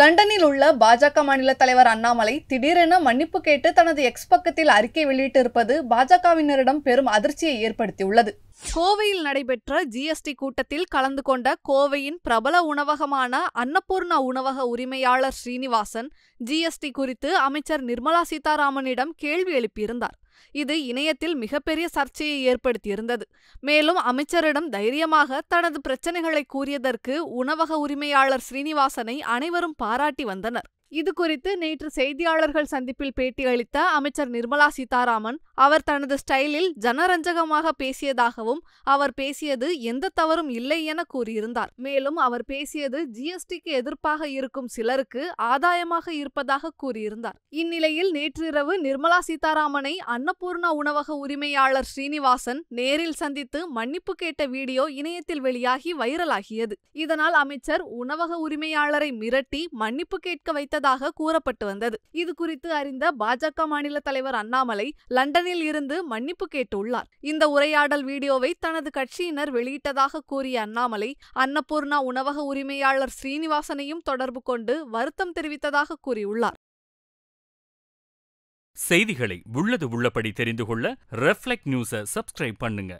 லண்டனில் உள்ள பாஜக மாநில தலைவர் அண்ணாமலை திடீரென மன்னிப்பு கேட்டு தனது எக்ஸ் பக்கத்தில் அறிக்கை வெளியிட்டிருப்பது பாஜகவினரிடம் பெரும் அதிர்ச்சியை ஏற்படுத்தியுள்ளது கோவையில் நடைபெற்ற ஜிஎஸ்டி கூட்டத்தில் கலந்து கொண்ட கோவையின் பிரபல உணவகமான அன்னபூர்ணா உணவக உரிமையாளர் ஸ்ரீனிவாசன் ஜிஎஸ்டி குறித்து அமைச்சர் நிர்மலா சீதாராமனிடம் கேள்வி எழுப்பியிருந்தார் இது இணையத்தில் மிகப்பெரிய சர்ச்சையை ஏற்படுத்தியிருந்தது மேலும் அமைச்சரிடம் தைரியமாக தனது பிரச்சனைகளை கூறியதற்கு உணவக உரிமையாளர் ஸ்ரீனிவாசனை அனைவரும் பாராட்டி வந்தனர் இது குறித்து நேற்று செய்தியாளர்கள் சந்திப்பில் பேட்டியளித்த அமைச்சர் நிர்மலா சீதாராமன் அவர் தனது ஸ்டைலில் ஜனரஞ்சகமாக பேசியதாகவும் அவர் பேசியது எந்த தவறும் இல்லை என கூறியிருந்தார் மேலும் அவர் பேசியது ஜிஎஸ்டிக்கு எதிர்ப்பாக இருக்கும் சிலருக்கு ஆதாயமாக இருப்பதாக கூறியிருந்தார் இந்நிலையில் நேற்றிரவு நிர்மலா சீதாராமனை அன்னபூர்ணா உணவக உரிமையாளர் ஸ்ரீனிவாசன் நேரில் சந்தித்து மன்னிப்பு கேட்ட வீடியோ இணையத்தில் வெளியாகி வைரலாகியது இதனால் அமைச்சர் உணவக உரிமையாளரை மிரட்டி மன்னிப்பு கேட்க வைத்தது இருந்ததாக கூறப்பட்டு வந்தது இது குறித்து அறிந்த பாஜக மாநில தலைவர் அண்ணாமலை லண்டனில் இருந்து மன்னிப்பு கேட்டுள்ளார் இந்த உரையாடல் வீடியோவை தனது கட்சியினர் வெளியிட்டதாக கூறிய அண்ணாமலை அன்னபூர்ணா உணவக உரிமையாளர் ஸ்ரீனிவாசனையும் தொடர்பு கொண்டு வருத்தம் தெரிவித்ததாக கூறியுள்ளார் செய்திகளை உள்ளது உள்ளபடி தெரிந்து கொள்ள ரெஃப்ளெக்ட் நியூஸை சப்ஸ்கிரைப் பண்ணுங்க